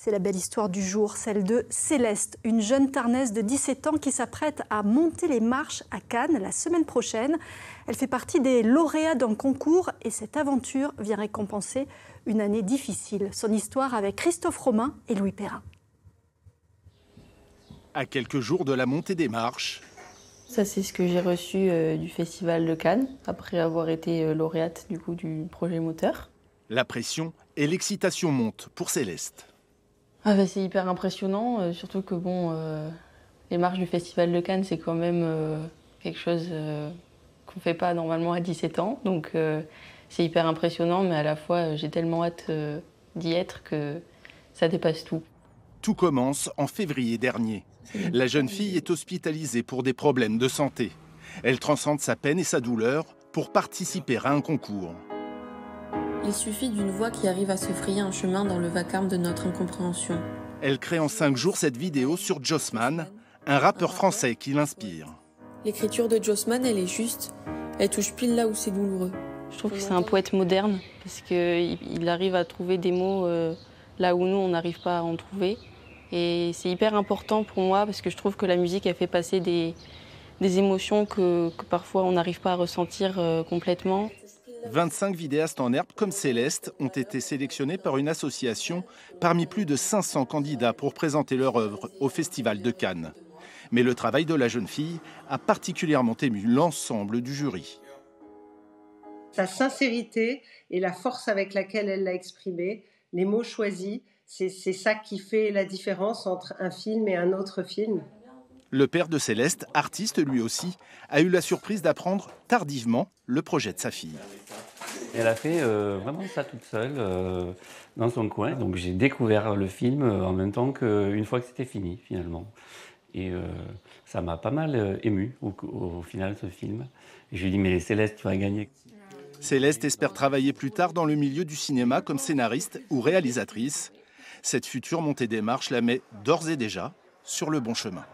C'est la belle histoire du jour, celle de Céleste, une jeune Tarnaise de 17 ans qui s'apprête à monter les marches à Cannes la semaine prochaine. Elle fait partie des lauréats d'un concours et cette aventure vient récompenser une année difficile. Son histoire avec Christophe Romain et Louis Perrin. À quelques jours de la montée des marches. Ça, c'est ce que j'ai reçu euh, du Festival de Cannes après avoir été euh, lauréate du coup du projet moteur. La pression et l'excitation montent pour Céleste. Ah bah, c'est hyper impressionnant, euh, surtout que bon, euh, les marches du Festival de Cannes, c'est quand même euh, quelque chose qu'on ne fait pas normalement à 17 ans. Donc c'est hyper impressionnant, mais à la fois j'ai tellement hâte d'y être que ça dépasse tout. Tout commence en février dernier. La jeune fille est hospitalisée pour des problèmes de santé. Elle transcende sa peine et sa douleur pour participer à un concours. Il suffit d'une voix qui arrive à se frayer un chemin dans le vacarme de notre incompréhension. Elle crée en cinq jours cette vidéo sur Josman, un rappeur français qui l'inspire. L'écriture de Josman, elle est juste. Elle touche pile là où c'est douloureux. Je trouve que c'est un poète moderne parce qu'il arrive à trouver des mots euh, là où nous, on n'arrive pas à en trouver. Et c'est hyper important pour moi parce que je trouve que la musique, a fait passer des, émotions que parfois on n'arrive pas à ressentir euh, complètement. 25 vidéastes en herbe comme Céleste ont été sélectionnés par une association parmi plus de 500 candidats pour présenter leur œuvre au Festival de Cannes. Mais le travail de la jeune fille a particulièrement ému l'ensemble du jury. Sa sincérité et la force avec laquelle elle l'a exprimée, les mots choisis, c'est ça qui fait la différence entre un film et un autre film. Le père de Céleste, artiste lui aussi, a eu la surprise d'apprendre tardivement le projet de sa fille. Elle a fait euh, vraiment ça toute seule, euh, dans son coin. Donc j'ai découvert le film euh, en même temps qu'une fois que c'était fini, finalement. Et ça m'a pas mal ému au, final, ce film. Et je lui ai dit, mais Céleste, tu vas gagner. Céleste espère travailler plus tard dans le milieu du cinéma comme scénariste ou réalisatrice. Cette future montée des marches la met d'ores et déjà sur le bon chemin.